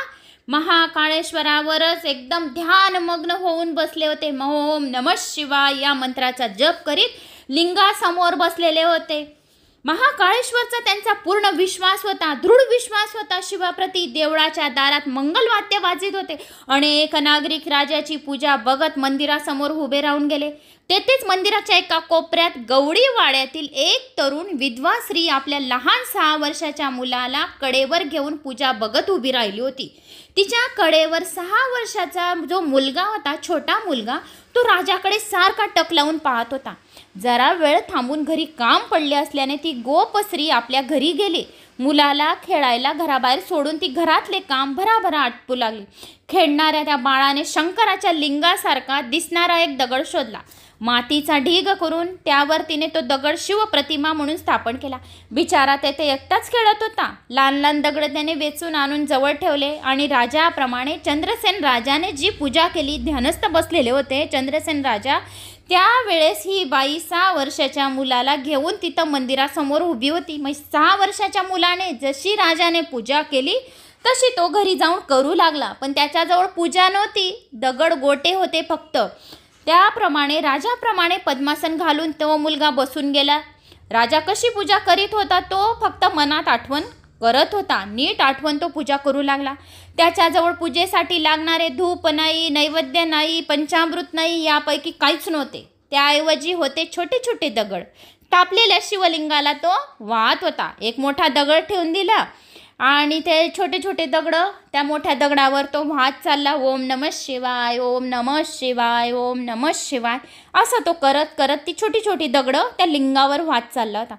महाकाळेश्वरावरच एकदम ध्यानमग्न होऊन बसले होते मोम नम शिवाय या मंत्राचा जप करीत लिंगासमोर बसलेले होते महाकाळेश्वरचा त्यांचा पूर्ण विश्वास होता दृढ विश्वास होता शिवाप्रती देवळाच्या दारात मंगल वाद्य वाजित होते अनेक नागरिक राजाची पूजा बघत मंदिरासमोर उभे राहून गेले तेथेच मंदिराच्या एका कोपऱ्यात गवळी वाड्यातील एक तरुण विधवा स्त्री आपल्या लहान सहा वर्षाच्या मुलाला कडेवर घेऊन पूजा बघत उभी राहिली होती तिच्या कडेवर सहा वर्षाचा जो मुलगा होता छोटा मुलगा तो राजाकडे सारखा टक लावून पाहत होता जरा वेळ थांबून घरी काम पडले असल्याने ती गोपसरी आपल्या घरी गेली मुलाला खेळायला घराबाहेर सोडून ती घरातले काम भराभरा आटपू लागली खेळणाऱ्या त्या बाळाने शंकराच्या लिंगासारखा दिसणारा एक दगड शोधला मातीचा ढीग करून त्यावर तिने तो दगड शिवप्रतिमा म्हणून स्थापन केला बिचारा तेथे एकटाच खेळत होता लहान लहान दगड त्याने वेचून आणून जवळ ठेवले आणि राजाप्रमाणे चंद्रसेन राजाने जी पूजा केली ध्यानस्थ बसलेले होते चंद्रसेन राजा त्यावेळेस ही बाई सहा वर्षाच्या मुलाला घेऊन तिथं मंदिरासमोर उभी होती मग सहा वर्षाच्या मुलाने जशी राजाने पूजा केली तशी तो घरी जाऊन करू लागला पण त्याच्याजवळ पूजा नव्हती दगड गोटे होते फक्त त्याप्रमाणे राजाप्रमाणे पद्मासन घालून तो मुलगा बसून गेला राजा कशी पूजा करीत होता तो फक्त मनात आठवण करत होता नीट आठवण तो पूजा करू लागला त्याच्याजवळ पूजेसाठी लागणारे धूप नाही नैवेद्य नाही पंचामृत नाही यापैकी काहीच नव्हते त्याऐवजी होते छोटे छोटे दगड तापलेल्या शिवलिंगाला तो वाहत होता एक मोठा दगड ठेवून दिला आणि ते छोटे छोटे दगडं त्या मोठ्या दगडावर तो वाहत चालला ओम नम शिवाय ओम नम शिवाय ओम नम शिवाय असं तो करत करत ती छोटी छोटी दगडं त्या लिंगावर वाहत चालला होता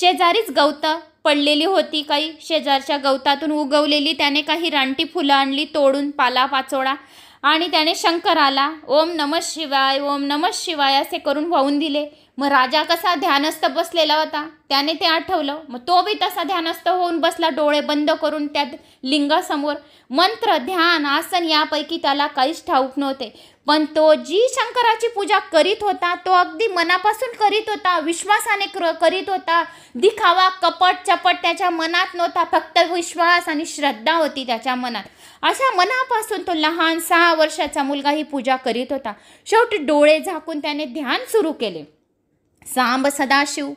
शेजारीच गवतं पडलेली होती काही शेजारच्या गवतातून उगवलेली त्याने काही रानटी फुलं आणली तोडून पाला पाचोळा आणि त्याने आला ओम नम शिवाय ओम नम शिवाय असे करून वाहून दिले मग राजा कसा ध्यानस्थ बसलेला होता त्याने ते आठवलं मग तो बी तसा ध्यानस्थ होऊन बसला डोळे बंद करून त्या लिंगासमोर मंत्र ध्यान आसन यापैकी त्याला काहीच ठाऊक नव्हते पण तो जी शंकराची पूजा करीत होता तो अगदी मनापासून करीत होता विश्वासाने करीत होता दिखावा कपट चपट त्याच्या मनात नव्हता फक्त विश्वास आणि श्रद्धा होती त्याच्या मनात अशा मनापासून तो लहान सहा वर्षाचा मुलगा ही पूजा करीत होता शेवटी डोळे झाकून त्याने ध्यान सुरू केले साम सदाशिव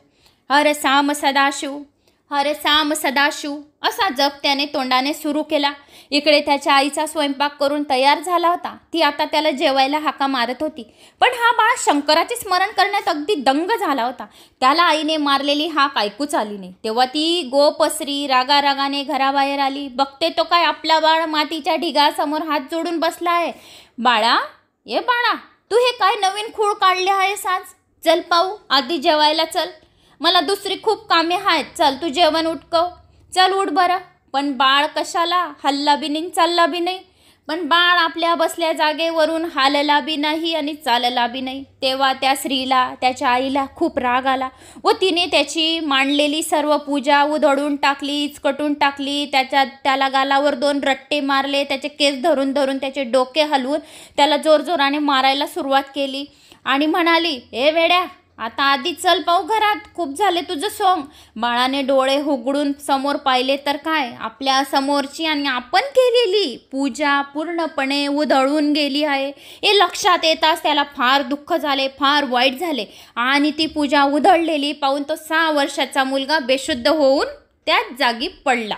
हर साम सदाशिव हर साम सदाशिव असा जप त्याने तोंडाने सुरू केला इकडे त्याच्या आईचा स्वयंपाक करून तयार झाला होता ती आता त्याला जेवायला हाका मारत होती पण हा बाळ शंकराचे स्मरण करण्यात अगदी दंग झाला होता त्याला आईने मारलेली हाक ऐकूच आली नाही तेव्हा ती गो पसरी रागारागाने घराबाहेर आली बघते तो काय आपला बाळ मातीच्या ढिगासमोर हात जोडून बसला आहे बाळा ये बाळा तू हे काय नवीन खूळ काढले आहेस आज चल पाहू आधी जेवायला चल मला दुसरी खूप कामे आहेत चल तू जेवण उठकव चल उठ बरं पण बाळ कशाला हल्ला बी नाही चालला बी नाही पण बाळ आपल्या बसल्या जागेवरून हालला बी नाही आणि चालला बी नाही तेव्हा त्या स्त्रीला त्याच्या आईला खूप राग आला व तिने त्याची मांडलेली सर्व पूजा उधळून टाकली इचकटून टाकली त्याच्या त्याला गालावर दोन रट्टे मारले त्याचे केस धरून धरून त्याचे डोके हलवून त्याला जोरजोराने मारायला सुरुवात केली आणि म्हणाली ए वेड्या आता आधी चल पाहू घरात खूप झाले तुझं सोंग बाळाने डोळे हुगडून समोर पाहिले तर काय आपल्या समोरची आणि आपण केलेली पूजा पूर्णपणे उधळून गेली आहे हे लक्षात येताच त्याला फार दुःख झाले फार वाईट झाले आणि ती पूजा उधळलेली पाहून तो सहा वर्षाचा मुलगा बेशुद्ध होऊन त्याच जागी पडला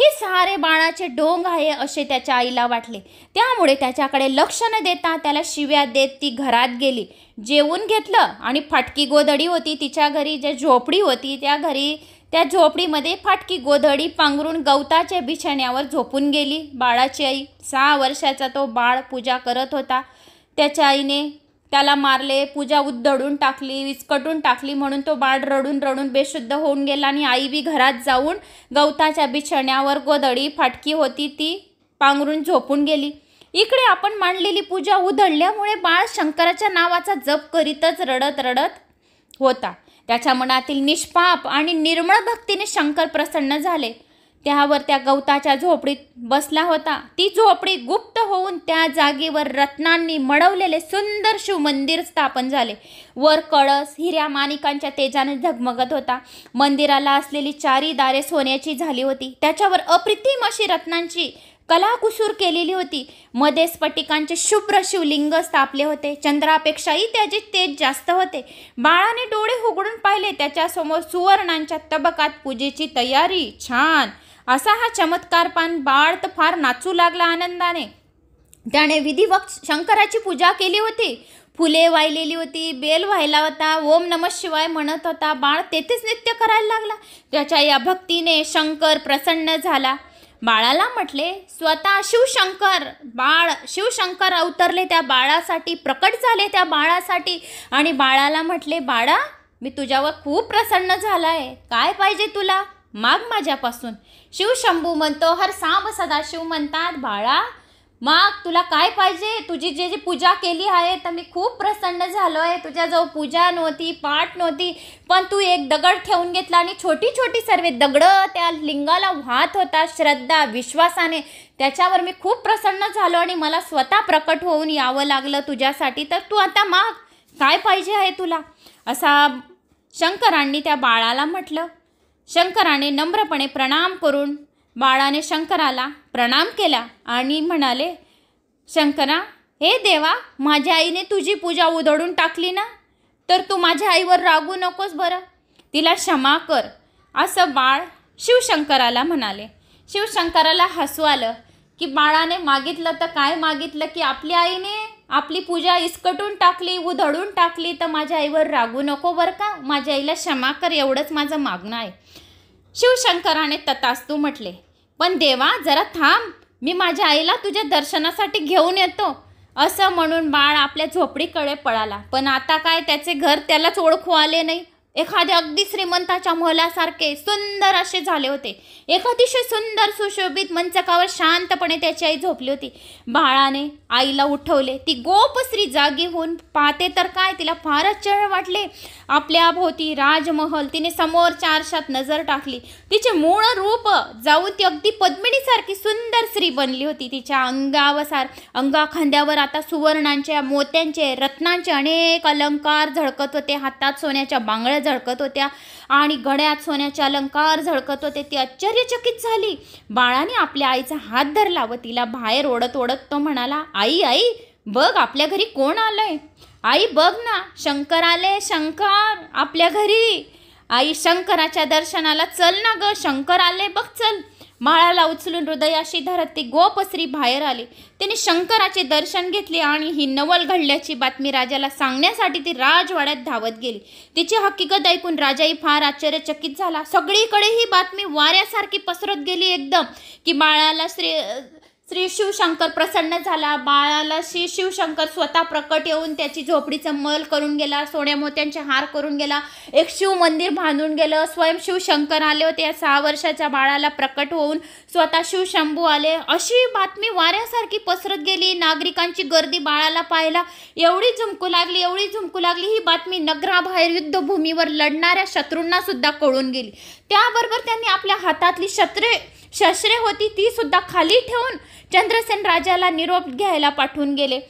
हे सारे बाळाचे डोंग आहे असे त्याच्या आईला वाटले त्यामुळे त्याच्याकडे लक्ष न देता त्याला शिव्या देत ती घरात गेली जेवून घेतलं आणि फाटकी गोधडी होती तिच्या घरी जे झोपडी होती त्या घरी त्या झोपडीमध्ये फाटकी गोधडी पांघरून गवताच्या बिछाण्यावर झोपून गेली बाळाची आई सहा वर्षाचा तो बाळ पूजा करत होता त्याच्या आईने त्याला मारले पूजा उद्धडून टाकली विस्कटून टाकली म्हणून तो बाळ रडून रडून बेशुद्ध होऊन गेला आणि आई बी घरात जाऊन गवताच्या बिछण्यावर गोदडी फाटकी होती ती पांघरून झोपून गेली इकडे आपण मांडलेली पूजा उधळल्यामुळे बाळ शंकराच्या नावाचा जप करीतच रडत रडत होता त्याच्या मनातील निष्पाप आणि निर्मळ भक्तीने शंकर प्रसन्न झाले त्यावर त्या गवताच्या झोपडीत बसला होता ती झोपडी गुप्त होऊन त्या जागेवर रत्नांनी मडवलेले सुंदर शिवमंदिर स्थापन झाले वर कळस हिऱ्या मानिकांच्या तेजाने झगमगत होता मंदिराला असलेली चारी दारे सोन्याची झाली होती त्याच्यावर अप्रतिम अशी रत्नांची कलाकुसूर केलेली होती मध्ये स्फटिकांचे शुभ्र शिवलिंग स्थापले होते चंद्रापेक्षाही त्याचे तेज जास्त होते बाळाने डोळे उघडून पाहिले त्याच्यासमोर सुवर्णांच्या तबकात पूजेची तयारी छान असा हा चमत्कार पान बाळ तर फार नाचू लागला आनंदाने त्याने विधिवत शंकराची पूजा केली होती फुले वाहिलेली होती बेल व्हायला होता ओम नम शिवाय म्हणत होता बाळ तेथेच नित्य करायला लागला त्याच्या या भक्तीने शंकर प्रसन्न झाला बाळाला म्हटले स्वतः शिवशंकर बाळ शिवशंकर अवतरले त्या बाळासाठी प्रकट झाले त्या बाळासाठी आणि बाळाला म्हटले बाळा मी तुझ्यावर खूप प्रसन्न झाला आहे काय पाहिजे तुला माग माझ्यापासून शिव शंभू म्हणतो हर सांब शिव म्हणतात बाळा माग तुला काय पाहिजे तुझी जे जी पूजा केली आहे तर मी खूप प्रसन्न झालो आहे तुझ्याजवळ पूजा नव्हती पाठ नव्हती पण तू एक दगड ठेवून घेतला आणि छोटी छोटी सर्व दगडं त्या लिंगाला वाहत होता श्रद्धा विश्वासाने त्याच्यावर मी खूप प्रसन्न झालो आणि मला स्वतः प्रकट होऊन यावं लागलं तुझ्यासाठी तर तू आता माग काय पाहिजे आहे तुला असा शंकरांनी त्या बाळाला म्हटलं शंकराने नम्रपणे प्रणाम करून बाळाने शंकराला प्रणाम केला आणि म्हणाले शंकरा हे देवा माझ्या आईने तुझी पूजा उधळून टाकली ना तर तू माझ्या आईवर रागू नकोस बरं तिला क्षमा कर असं बाळ शिवशंकराला म्हणाले शिवशंकराला हसू आलं की बाळाने मागितलं तर काय मागितलं की आपल्या आईने आपली पूजा इसकटून टाकली उधळून टाकली तर माझ्या आईवर रागू नको बरं का माझ्या आईला क्षमा कर एवढंच माझं मागणं आहे शिवशंकराने ततास्तू म्हटले पण देवा जरा थांब मी माझ्या आईला तुझ्या दर्शनासाठी घेऊन येतो असं म्हणून बाळ आपल्या झोपडीकडे पळाला पण आता काय त्याचे घर त्यालाच ओळखू आले नाही एखाद्या अगदी श्रीमंताच्या महलासारखे सुंदर असे झाले होते एक अतिशय सुंदर सुशोभित मंचकावर शांतपणे त्याची आई झोपली होती बाळाने आईला उठवले ती गोप स्त्री जागी होऊन पाहते तर काय तिला फारच चळ वाटले आपल्या भोवती राजमहल तिने समोर चारशात नजर टाकली तिचे मूळ रूप जाऊन ती अगदी पद्मिनीसारखी सुंदर स्त्री बनली होती तिच्या अंगावसार अंगाखांद्यावर आता सुवर्णांचे मोत्यांचे रत्नांचे अनेक अलंकार झळकत होते हातात सोन्याच्या बांगड्या झळकत होत्या आणि गड्यात सोन्याचे अलंकार झळकत होते ती आश्चर्यचकित झाली बाळाने आपल्या आईचा हात धरला व तिला बाहेर ओढत ओढत तो म्हणाला आई आई बघ आपल्या घरी कोण आलंय आई बघ ना शंकर आले शंकर आपल्या घरी आई शंकराच्या दर्शनाला चल ना ग शंकर आले बघ चल माळाला उचलून हृदयाशी धरत ते गोपसरी बाहेर आले त्याने शंकराचे दर्शन घेतले आणि ही नवल घडल्याची बातमी राजाला सांगण्यासाठी ती राजवाड्यात धावत गेली तिची हकीकत ऐकून राजाही फार आश्चर्यचकित झाला सगळीकडे ही बातमी वाऱ्यासारखी पसरत गेली एकदम की माळाला श्री श्री शिवशंकर प्रसन्न झाला बाळाला श्री शिवशंकर स्वतः प्रकट येऊन त्याची झोपडीचं मल करून गेला सोन्या मोत्यांचे हार करून गेला एक शिव मंदिर बांधून गेलं स्वयं शिवशंकर आले होते या सहा वर्षाच्या बाळाला प्रकट होऊन स्वतः शिवशंभू आले अशी बातमी वाऱ्यासारखी पसरत गेली नागरिकांची गर्दी बाळाला पाहायला एवढी झुमकू लागली एवढी झुमकू लागली ही बातमी नगराबाहेर युद्धभूमीवर लढणाऱ्या शत्रूंना सुद्धा कळून गेली त्याबरोबर त्यांनी आपल्या हातातली शत्रे शस्त्रे होती ती सुद्धा खाली ठेवून चंद्रसेन राजाला निरोप घ्यायला पाठवून गेले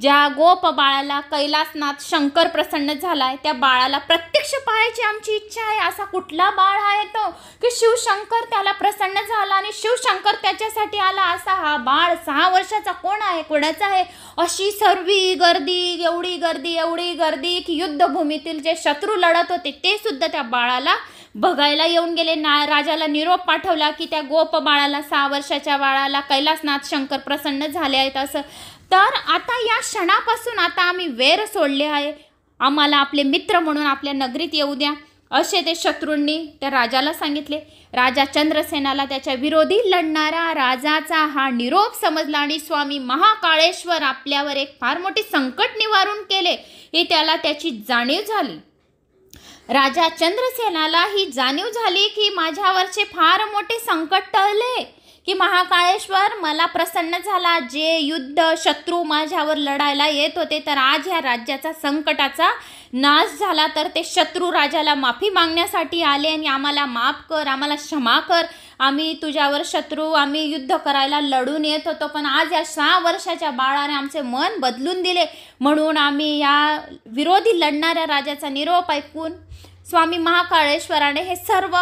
ज्या गोप बाळाला कैलासनाथ शंकर प्रसन्न झालाय त्या बाळाला प्रत्यक्ष पाहायची आमची इच्छा आहे असा कुठला बाळ आहे तो की शिवशंकर त्याला प्रसन्न झाला आणि शिवशंकर त्याच्यासाठी आला असा हा बाळ सहा वर्षाचा कोण आहे कोणाचा आहे अशी सर्व गर्दी एवढी गर्दी एवढी गर्दी की युद्धभूमीतील जे शत्रू लढत होते ते सुद्धा त्या बाळाला बघायला येऊन गेले ना राजाला निरोप पाठवला की त्या गोप बाळाला सहा वर्षाच्या बाळाला कैलासनाथ शंकर प्रसन्न झाले आहेत असं तर आता या क्षणापासून आता आम्ही वेर सोडले आहे आम्हाला आपले मित्र म्हणून आपल्या नगरीत येऊ द्या असे ते शत्रूंनी त्या राजाला सांगितले राजा चंद्रसेनाला त्याच्या विरोधी लढणारा राजाचा हा निरोप समजला आणि स्वामी महाकाळेश्वर आपल्यावर एक फार मोठे संकट निवारून केले हे त्याला त्याची जाणीव झाली राजा चंद्रसेनाला ही जाणीव झाली की माझ्यावरचे फार मोठे संकट टळले की महाकाळेश्वर मला प्रसन्न झाला जे युद्ध शत्रू माझ्यावर लढायला येत होते तर आज ह्या राज्याचा संकटाचा नाश झाला तर ते शत्रू राजाला माफी मागण्यासाठी आले आणि आम्हाला माफ कर आम्हाला क्षमा कर आम्ही तुझ्यावर शत्रू आम्ही युद्ध करायला लढून येत होतो पण आज या सहा वर्षाच्या बाळाने आमचे मन बदलून दिले म्हणून आम्ही या विरोधी लढणाऱ्या राजाचा निरोप ऐकून स्वामी महाकाळेश्वराने हे सर्व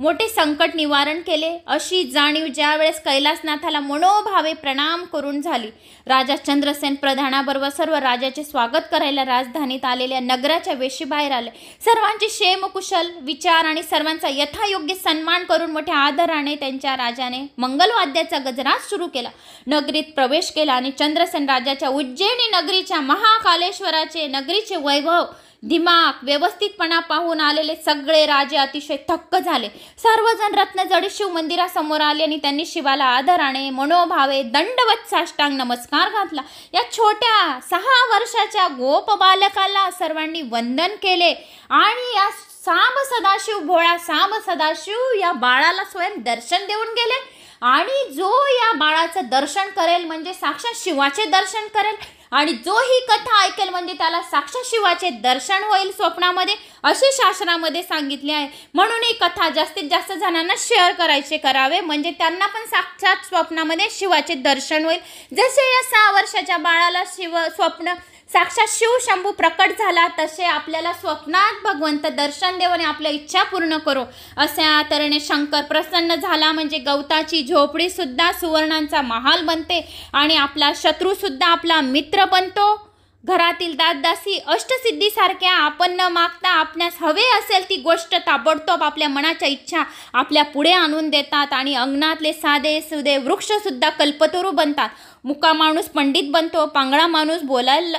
मोठे संकट निवारण केले अशी जाणीव ज्यावेळेस कैलासनाथाला मनोभावे प्रणाम करून झाली राजा चंद्रसेन प्रधानाबरोबर सर्व राजाचे स्वागत करायला राजधानीत आलेल्या नगराच्या बाहेर आले सर्वांचे कुशल विचार आणि सर्वांचा यथायोग्य सन्मान करून मोठ्या आदराने त्यांच्या राजाने मंगलवाद्याचा गजराज सुरू केला नगरीत प्रवेश केला आणि चंद्रसेन राजाच्या उज्जैनी नगरीच्या महाकालेश्वराचे नगरीचे वैभव दिमाग व्यवस्थितपणा पाहून आलेले सगळे राजे अतिशय थक्क झाले सर्वजण शिव मंदिरासमोर आले आणि त्यांनी शिवाला आदराने मनोभावे दंडवत साष्टांग नमस्कार घातला या छोट्या सहा वर्षाच्या गोप बालकाला सर्वांनी वंदन केले आणि या साम सदाशिव भोळा साम सदाशिव या बाळाला स्वयं दर्शन देऊन गेले आणि जो या बाळाचं दर्शन करेल म्हणजे साक्षात शिवाचे दर्शन करेल आणि जो ही कथा ऐकेल म्हणजे त्याला साक्षात शिवाचे दर्शन होईल स्वप्नामध्ये असे शास्त्रामध्ये सांगितले आहे म्हणून ही कथा जास्तीत जास्त जणांना शेअर करायचे करावे म्हणजे त्यांना पण साक्षात स्वप्नामध्ये शिवाचे दर्शन होईल जसे या सहा वर्षाच्या बाळाला शिव स्वप्न साक्षात शिव शंभू प्रकट झाला तसे आपल्याला स्वप्नात भगवंत दर्शन देव आणि आपल्या इच्छा पूर्ण करो अशा तऱ्हेने शंकर प्रसन्न झाला म्हणजे गवताची झोपडीसुद्धा सुवर्णांचा महाल बनते आणि आपला शत्रूसुद्धा आपला मित्र बनतो घरातील दासदासी अष्टसिद्धीसारख्या आपण न मागता आपणास हवे असेल ती गोष्ट ताबडतोब आपल्या मनाच्या इच्छा आपल्या पुढे आणून देतात आणि अंगणातले साधे सुदे वृक्षसुद्धा कल्पतरू बनतात मुका माणूस पंडित बनतो पांगळा माणूस बोलायला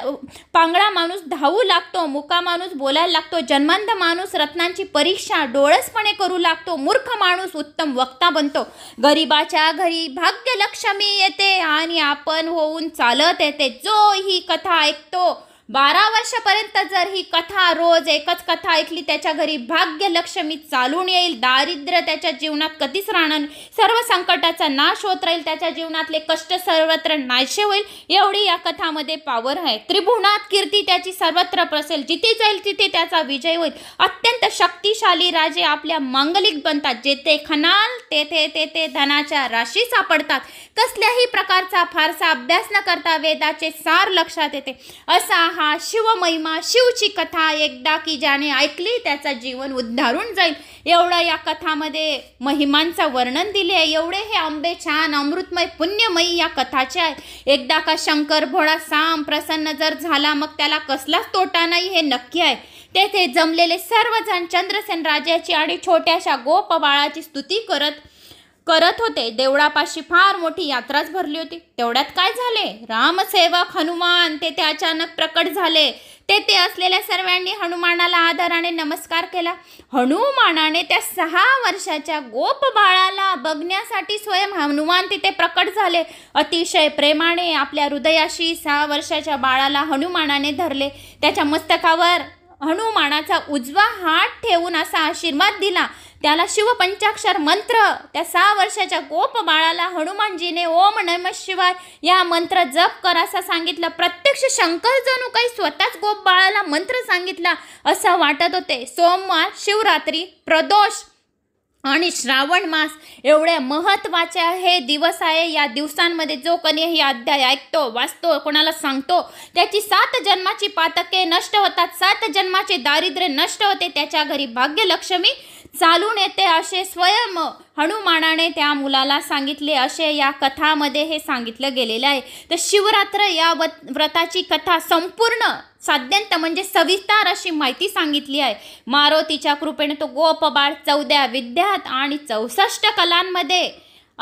पांगळा माणूस धावू लागतो मुका माणूस बोलायला लागतो जन्मांध माणूस रत्नांची परीक्षा डोळसपणे करू लागतो मूर्ख माणूस उत्तम वक्ता बनतो गरिबाच्या घरी भाग्यलक्ष्मी येते आणि आपण होऊन चालत येते जो ही कथा ऐकतो बारा वर्षापर्यंत जर ही कथा रोज एकच कथा ऐकली त्याच्या घरी भाग्य लक्ष्मी चालून येईल दारिद्र्य त्याच्या जीवनात कधीच राहणार सर्व संकटाचा नाश होत राहील त्याच्या जीवनातले कष्ट सर्वत्र नाशे होईल एवढी या कथामध्ये पावर आहे त्रिभुवनात कीर्ती त्याची सर्वत्र प्रसेल जिथे जाईल तिथे त्याचा विजय होईल अत्यंत शक्तिशाली राजे आपल्या मांगलिक बनतात जेथे खनाल तेथे तेथे धनाच्या राशी सापडतात कसल्याही प्रकारचा फारसा अभ्यास न करता वेदाचे सार लक्षात येते असा कथा शिवमहिमा शिवची कथा एकदा की ज्याने ऐकली त्याचा जीवन उद्धारून जाईल एवढं या कथामध्ये महिमांचं वर्णन दिले आहे एवढे हे आंबे छान अमृतमय पुण्यमयी या कथाचे आहे एकदा का शंकर भोळा साम प्रसन्न जर झाला मग त्याला कसलाच तोटा नाही हे नक्की आहे तेथे जमलेले सर्वजण चंद्रसेन राजाची आणि छोट्याशा गोप बाळाची स्तुती करत करत होते देवळापाशी फार मोठी यात्राच भरली होती तेवढ्यात काय झाले रामसेवक हनुमान ते ते अचानक प्रकट झाले ते ते असलेल्या सर्वांनी हनुमानाला आदराने नमस्कार केला हनुमानाने त्या सहा वर्षाच्या गोप बाळाला बघण्यासाठी स्वयं हनुमान तिथे प्रकट झाले अतिशय प्रेमाने आपल्या हृदयाशी सहा वर्षाच्या बाळाला हनुमानाने धरले त्याच्या मस्तकावर हनुमानाचा उजवा हात ठेवून असा आशीर्वाद दिला त्याला शिवपंचाक्षर मंत्र त्या सहा वर्षाच्या गोप बाळाला हनुमानजीने ओम नम शिवाय या मंत्र जप करासा सांगितलं प्रत्यक्ष शंकर जणू काही स्वतःच गोप बाळाला मंत्र सांगितला असं वाटत होते सोमवार शिवरात्री प्रदोष आणि श्रावण मास एवढे महत्त्वाचे हे दिवस आहे या दिवसांमध्ये जो कोणी हे अध्याय ऐकतो वाचतो कोणाला सांगतो त्याची सात जन्माची पातके नष्ट होतात सात जन्माचे दारिद्र्य नष्ट होते त्याच्या घरी भाग्यलक्ष्मी चालून येते असे स्वयं हनुमानाने त्या मुलाला सांगितले असे या कथामध्ये हे सांगितलं गेलेलं आहे तर शिवरात्र या व्रताची कथा संपूर्ण साध्यंत म्हणजे सविस्तर अशी माहिती सांगितली आहे मारुतीच्या कृपेने तो बाळ चौद्या विद्यात आणि चौसष्ट कलांमध्ये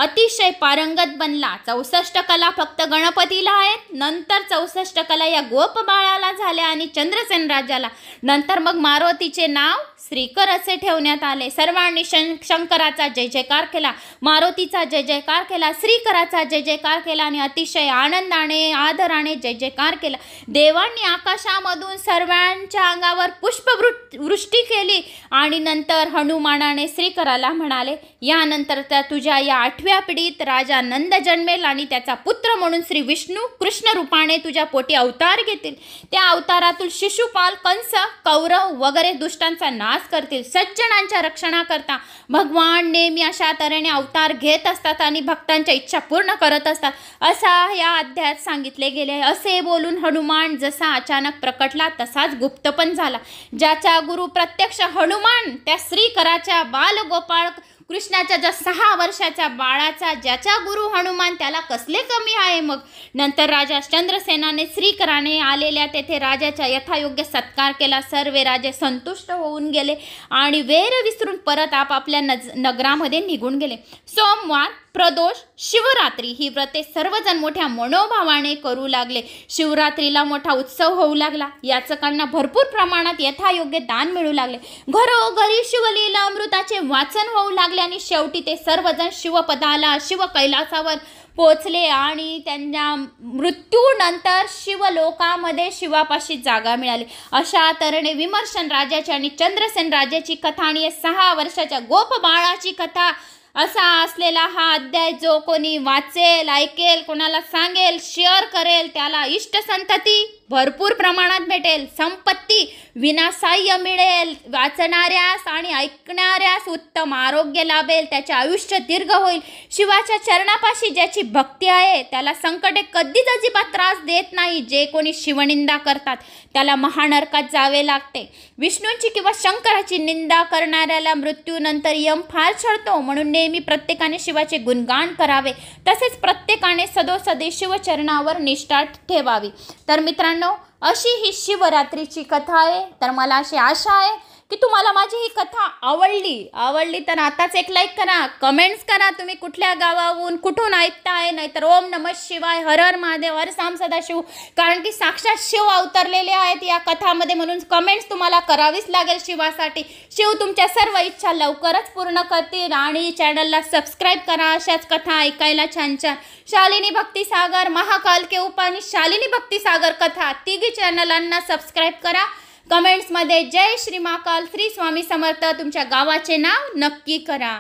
अतिशय पारंगत बनला चौसष्ट कला फक्त गणपतीला आहेत नंतर चौसष्ट कला या गोपबाळाला झाल्या आणि चंद्रसेन राजाला नंतर मग मारुतीचे नाव श्रीकर असे ठेवण्यात आले सर्वांनी शं शंकराचा जय जयकार केला मारुतीचा जय जयकार केला श्रीकराचा जय जयकार केला आणि अतिशय आनंदाने आदराने जय जयकार केला देवांनी आकाशामधून सर्वांच्या अंगावर पुष्पवृष्टी वृष्टी केली आणि नंतर हनुमानाने श्रीकराला म्हणाले यानंतर त्या तुझ्या या आठ आठव्या पिढीत राजा नंद जन्मेल आणि त्याचा पुत्र म्हणून श्री विष्णू कृष्ण रूपाने तुझ्या पोटी अवतार घेतील त्या अवतारातून शिशुपाल कंस कौरव वगैरे दुष्टांचा नाश करतील सज्जनांच्या रक्षणाकरता भगवान नेहमी अशा तऱ्हेने अवतार घेत असतात आणि भक्तांच्या इच्छा पूर्ण करत असतात असा या अध्यायात सांगितले गेले आहे असे बोलून हनुमान जसा अचानक प्रकटला तसाच गुप्त पण झाला ज्याचा गुरु प्रत्यक्ष हनुमान त्या श्रीकराच्या बालगोपाळ कृष्णाच्या ज्या सहा वर्षाच्या बाळाचा ज्याचा गुरु हनुमान त्याला कसले कमी आहे मग नंतर राजा चंद्रसेनाने श्रीकराने आलेल्या तेथे राजाचा यथायोग्य सत्कार केला सर्व राजे संतुष्ट होऊन गेले आणि वेर विसरून परत आपापल्या नज नगरामध्ये निघून गेले सोमवार प्रदोष शिवरात्री ही व्रते सर्वजण मोठ्या मनोभावाने करू लागले शिवरात्रीला मोठा उत्सव होऊ लागला याचकांना भरपूर प्रमाणात यथायोग्य दान मिळू लागले घरोघरी शिवलीला अमृताचे वाचन होऊ लागले आणि शेवटी ते सर्वजण शिवपदाला शिवकैलासावर पोचले आणि त्यांना मृत्यूनंतर शिवलोकामध्ये शिवापाशी जागा मिळाली अशा तऱ्हेने विमर्शन राजाची आणि चंद्रसेन राजाची कथा आणि सहा वर्षाच्या गोप बाळाची कथा असा असलेला हा अध्याय जो कोणी वाचेल ऐकेल कोणाला सांगेल शेअर करेल त्याला इष्ट संतती भरपूर प्रमाणात भेटेल संपत्ती विनासाह्य मिळेल वाचणाऱ्यास आणि ऐकणाऱ्यास उत्तम आरोग्य लाभेल त्याचे आयुष्य दीर्घ होईल शिवाच्या चरणापाशी ज्याची भक्ती आहे त्याला संकटे कधीच अजिबात त्रास देत नाही जे कोणी शिवनिंदा करतात त्याला महानरकात जावे लागते विष्णूंची किंवा शंकराची निंदा करणाऱ्याला मृत्यूनंतर यम फार छळतो म्हणून नेहमी प्रत्येकाने शिवाचे गुणगान करावे तसेच प्रत्येकाने सदोसदी शिवचरणावर निष्ठा ठेवावी तर मित्रांनो अशी ही शिवरात्रीची कथा आहे तर मला अशी आशा आहे की तुम्हाला माझी ही कथा आवडली आवडली तर आताच एक लाईक करा कमेंट्स करा तुम्ही कुठल्या गावाहून कुठून ऐकताय नाहीतर ओम नमः शिवाय हर हर महादेव हर साम सदाशिव कारण की साक्षात शिव अवतरलेले आहेत या कथामध्ये म्हणून कमेंट्स तुम्हाला करावीच लागेल शिवासाठी शिव तुमच्या सर्व इच्छा लवकरच पूर्ण करतील आणि चॅनलला सबस्क्राईब करा अशाच कथा ऐकायला छान छान शालिनी भक्तिसागर महाकाल के उपाणी शालिनी भक्तिसागर कथा तिघी चॅनलांना सबस्क्राईब करा कमेंट्समध्ये जय श्री महाकाल श्री स्वामी समर्थ तुमच्या गावाचे नाव नक्की करा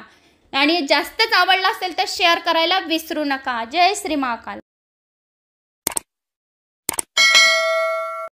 आणि जास्तच आवडला असेल तर शेअर करायला विसरू नका जय श्री महाकाल